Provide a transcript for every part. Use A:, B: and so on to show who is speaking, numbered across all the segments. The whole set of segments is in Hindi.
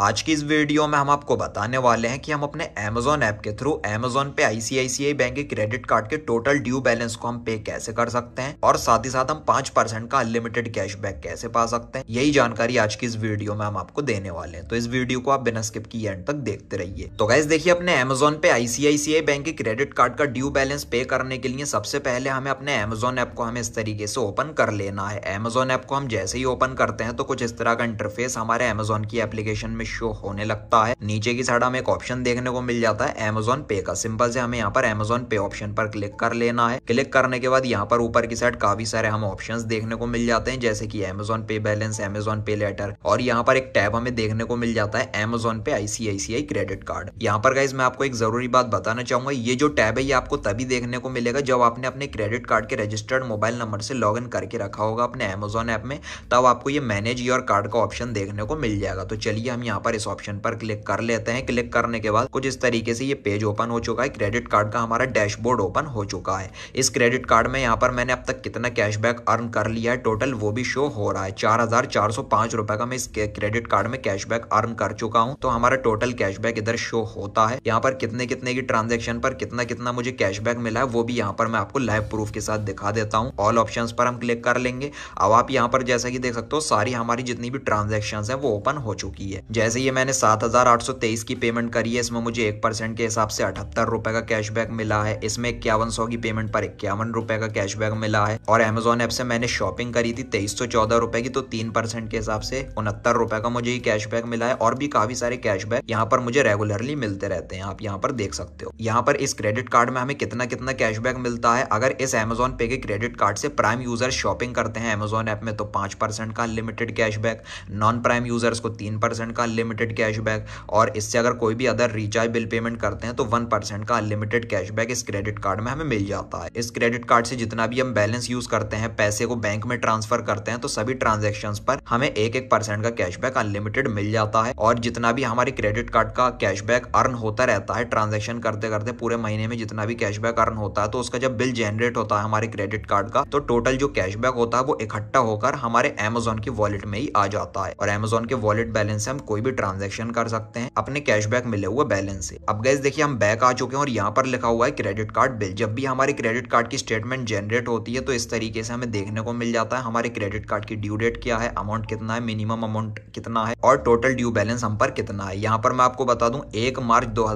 A: आज की इस वीडियो में हम आपको बताने वाले हैं कि हम अपने Amazon ऐप के through Amazon pay ICICI bank के क्रेडिट कार्ड के टोटल ड्यू बैलेंस को हम पे कैसे कर सकते हैं और साथ ही साथ हम पांच परसेंट का अनलिमिटेड कैशबैक कैसे पा सकते हैं यही जानकारी आज की इस वीडियो में हम आपको देने वाले हैं तो इस वीडियो को आप बिना स्किप किए एंड तक देखते रहिए तो गैस देखिए अपने अमेजोन पे आईसीआईसीआई बैंक के क्रेडिट कार्ड का ड्यू बैलेंस पे करने के लिए सबसे पहले हमें अपने अमेजोन ऐप को हमें इस तरीके से ओपन कर लेना है अमेजोन ऐप को हम जैसे ही ओपन करते हैं तो कुछ इस तरह का इंटरफेस हमारे अमेजोन की एप्लीकेशन में शो होने लगता है नीचे की साइड हमें एक ऑप्शन देखने को मिल जाता है एमेजोन पे का सिंपल से हमें यहाँ पर एमेजोन पे ऑप्शन पर क्लिक कर लेना है क्लिक करने के बाद यहाँ पर ऊपर की साइड काफी सारे हम ऑप्शन देखने को मिल जाते हैं जैसे की एमेजोन पे बैलेंस एमेजोन पे लेटर और यहाँ पर एक टैब हमें देखने को मिल जाता है एमेजोन पे आईसीआईसीआई क्रेडिट कार्ड यहाँ पर गाइज मैं आपको एक जरूरी बात बताना चाहूंगा ये जो टैब है ये आपको तभी देखने को मिलेगा जब आपने अपने क्रेडिट कार्ड के रजिस्टर्ड मोबाइल नंबर से लॉग करके रखा होगा अपने एमेजोन ऐप में तब आपको ये मैनेज योर कार्ड का ऑप्शन देखने को मिल जाएगा तो चलिए हम यहाँ पर इस ऑप्शन पर क्लिक कर लेते हैं क्लिक करने के बाद कुछ इस तरीके से ये पेज ओपन हो चुका है क्रेडिट कार्ड का हमारा डैशबोर्ड ओपन हो चुका है इस क्रेडिट कार्ड में यहाँ पर मैंने अब तक कितना कैशबैक अर्न कर लिया है टोटल वो भी शो हो रहा है चार रुपए का मैं इस क्रेडिट कार्ड में कैशबैक अर्न कर चुका हूँ तो हमारा टोटल कैशबैक इधर शो होता है यहाँ पर कितने कितने की ट्रांजेक्शन पर कितना कितना मुझे कैशबैक मिला है वो भी यहाँ पर मैं आपको लाइव प्रूफ के साथ दिखा देता हूँ ऑल ऑप्शन पर हम क्लिक कर लेंगे अब आप यहाँ पर जैसा कि देख सकते हो सारी हमारी जितनी भी ट्रांजेक्शन है वो ओपन हो चुकी है जैसे ये मैंने सात हज़ार आठ सौ तेईस की पेमेंट करी है इसमें मुझे एक परसेंट के हिसाब से अठहत्तर रुपये का कैशबैक मिला है इसमें इक्यावन सौ की पेमेंट पर इक्यावन रुपये का कैशबैक मिला है और अमेजोन ऐप से मैंने शॉपिंग करी थी तेईस सौ चौदह रुपये की तो तीन परसेंट के हिसाब से उनहत्तर रुपये का मुझे कैशबैक मिला है और भी काफी सारे कैशबैक यहाँ पर मुझे रेगुलरली मिलते रहते हैं आप यहाँ पर देख सकते हो यहाँ पर इस क्रेडिट कार्ड में हमें कितना कितना कैशबैक मिलता है अगर इस अमेजोन पे के क्रेडिट कार्ड से प्राइम यूजर शॉपिंग करते हैं अमेजोन ऐप में तो पांच परसेंट का limited cashback non prime users को तीन परसेंट का अनलिमिटेड कैशबैक और इससे अगर कोई भी अदर रिचार्ज बिल पेमेंट करते हैं तो वन परसेंट का अनलिमिटेड कैशबैक इस क्रेडिट कार्ड में हमें मिल जाता है इस क्रेडिट कार्ड से जितना भी हम बैलेंस यूज करते हैं पैसे को बैंक में ट्रांसफर करते हैं तो सभी ट्रांजेक्शन पर हमें एक एक परसेंट का कैशबैक अनलिमिटेड मिल जाता है और जितना भी हमारे क्रेडिट कार्ड का कैशबैक अर्न होता रहता है ट्रांजेक्शन करते करते पूरे महीने में जितना भी कैशबैक अर्न होता है तो उसका जब बिल जनरेट होता है हमारे क्रेडिट कार्ड का तो टोटल जो कैशबैक होता है वो इकट्ठा होकर हमारे अमेजोन की वॉलेट में ही आ जाता है और अमेजोन के वॉलेट बैलेंस से हम कोई भी ट्रांजेक्शन कर सकते हैं अपने कैशबैक मिले हुए बैलेंस से अब गैस देखिए हम बैक आ चुके हैं और यहाँ पर लिखा हुआ है क्रेडिट कार्ड बिल जब भी हमारे क्रेडिट कार्ड की स्टेटमेंट जनरेट होती है तो इस तरीके से हमें देखने को मिल जाता है हमारे क्रेडिट कार्ड की ड्यू डेट क्या है अमाउंट कितना है मिनिमम अमाउंट कितना है और टोटल ड्यू बैलेंस हम पर कितना है यहाँ पर मैं आपको बता दूं एक मार्च दो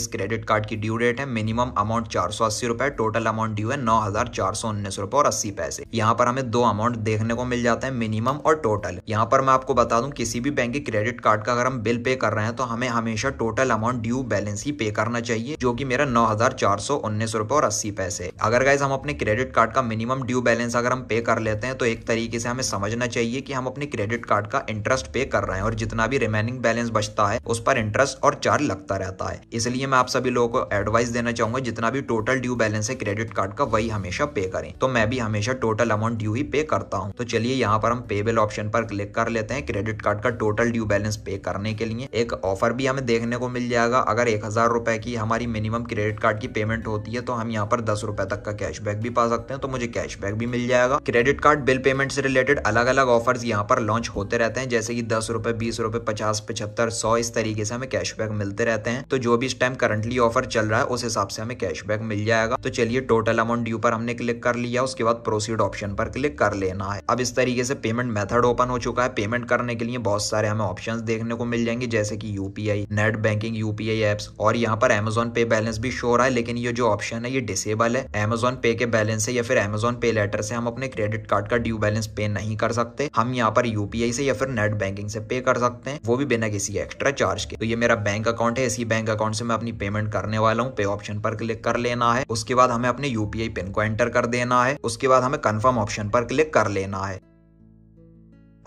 A: इस क्रेडिट कार्ड की ड्यू डेट है मिनिमम अमाउंट चार सौ अस्सी रुपए टोटल अमाउंट ड्यू है नौ हजार चार सौ उन्नीस रुपए और अस्सी पैसे यहाँ पर हमें दो अमाउंट देखने को मिल जाता है मिनिमम और टोटल यहाँ पर मैं आपको बता दूं किसी भी बैंक की क्रेडिट क्रेडिट कार्ड का अगर हम बिल पे कर रहे हैं तो हमें हमेशा टोटल अमाउंट ड्यू बैलेंस ही पे करना चाहिए जो कि मेरा नौ हजार चार सौ उन्नीस रुपए और अस्सी पैसे अगर गाइज हम अपने क्रेडिट कार्ड का मिनिमम ड्यू बैलेंस अगर हम पे कर लेते हैं तो एक तरीके से हमें समझना चाहिए कि हम अपने क्रेडिट कार्ड का इंटरेस्ट पे कर रहे हैं और जितना भी रिमेनिंग बैलेंस बचता है उस पर इंटरेस्ट और चार्ज लगता रहता है इसलिए मैं आप सभी लोगों को एडवाइस देना चाहूंगा जितना भी टोटल ड्यू बैलेंस है क्रेडिट कार्ड का वही हमेशा पे करें तो मैं भी हमेशा टोटल अमाउंट ड्यू ही पे करता हूँ तो चलिए यहाँ पर हम पेबल ऑप्शन पर क्लिक कर लेते हैं क्रेडिट कार्ड का total due balance balance pay करने के लिए एक ऑफर भी हमें देखने को मिल जाएगा अगर एक हजार रुपए की हमारी मिनिमम क्रेडिट कार्ड की पेमेंट होती है तो हम यहाँ पर दस रुपए तक का कैशबैक भी पा सकते हैं तो मुझे कैशबैक भी मिल जाएगा क्रेडिट कार्ड बिल पेमेंट से रिलेटेड अलग अलग ऑफर यहाँ पर लॉन्च होते रहते हैं जैसे कि दस रुपए बीस रुपए पचास पचहत्तर सौ इस तरीके से हमें कैशबैक मिलते रहते हैं तो जो भी इस टाइम करंटली ऑफर चल रहा है उस हिसाब से हमें कैशबैक मिल जाएगा तो चलिए टोटल अमाउंट ड्यू पर हमने क्लिक कर लिया उसके बाद प्रोसीड ऑप्शन पर क्लिक कर लेना है अब इस तरीके से पेमेंट मेथड ओपन हो चुका है पेमेंट करने के लिए बहुत सारे हमें ऑप्शन ऑप्शन देखने को मिल जाएंगे जैसे कि UPI net banking UPI apps और यहाँ पर एमेजोन पे बैलेंस भी शो रहा है लेकिन ये जो ऑप्शन है ये डिसेबल है एमेजोन पे के बैलेंस से या फिर एमेजोन पे लेटर से हम अपने क्रेडिट कार्ड का ड्यू बैलेंस पे नहीं कर सकते हम यहाँ पर यूपीआई से या फिर नेट बैंकिंग से पे कर सकते हैं वो भी बिना किसी एक्स्ट्रा चार्ज के तो ये मेरा बैंक अकाउंट है इसी बैंक अकाउंट से मैं अपनी पेमेंट करने वाला हूँ पे ऑप्शन पर क्लिक कर लेना है उसके बाद हमें अपने यूपीआई पिन को एंटर कर देना है उसके बाद हमें कन्फर्म ऑप्शन पर क्लिक कर लेना है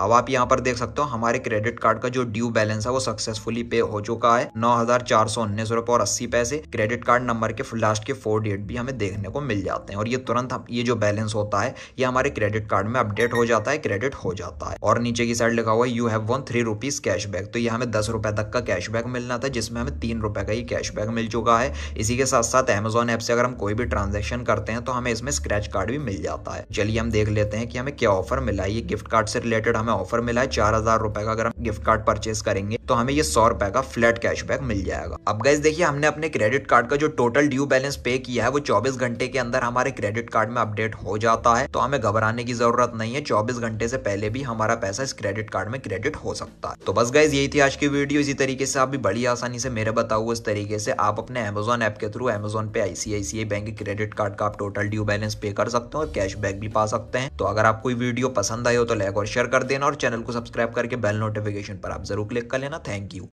A: अब आप यहाँ पर देख सकते हो हमारे क्रेडिट कार्ड का जो ड्यू बैलेंस है वो सक्सेसफुली पे हो चुका है नौ हजार चार सौ उन्नीस रुपए और अस्सी पैसे क्रेडिट कार्ड नंबर के लास्ट के फोर डेट भी हमें देखने को मिल जाते हैं और ये तुरंत ये जो बैलेंस होता है ये हमारे क्रेडिट कार्ड में अपडेट हो जाता है क्रेडिट हो जाता है और नीचे की साइड लिखा हुआ है you have one three rupees cashback तो ये हमें दस रुपए तक का कैशबैक मिलना था जिसमें हमें तीन रुपए का ही कैशबैक मिल चुका है इसी के साथ साथ एमेजोन ऐप से अगर हम कोई भी ट्रांजेक्शन करते हैं तो हमें इसमें स्क्रैच कार्ड भी मिल जाता है चलिए हम देख लेते हैं कि हमें क्या ऑफर मिला है ये गिफ्ट कार्ड से रिलेटेड हमें ऑफर मिला है चार हजार रुपए का अगर हम गिफ्ट कार्ड परचेस करेंगे तो हमें ये सौ रुपए का फ्लैट कैशबैक मिल जाएगा अब गैस देखिए हमने अपने क्रेडिट कार्ड का जो टोटल ड्यू बैलेंस पे किया है वो चौबीस घंटे के अंदर हमारे क्रेडिट कार्ड में अपडेट हो जाता है तो हमें घबराने की जरूरत नहीं है चौबीस घंटे से पहले भी हमारा पैसा इस क्रेडिट कार्ड में क्रेडिट हो सकता है तो बस गैस यही थी आज की वीडियो इसी तरीके से आप भी बड़ी आसानी से मेरे बताओ इस तरीके से आप अपने अमेजोन ऐप के through Amazon pay ICICI bank credit card का आप टोटल ड्यू बैलेंस पे कर सकते हो और कैशबैक भी पा सकते हैं तो अगर आपको वीडियो पसंद आई हो तो लाइक और शेयर कर दे देना और चैनल को सब्सक्राइब करके बेल नोटिफिकेशन पर आप जरूर क्लिक कर लेना थैंक यू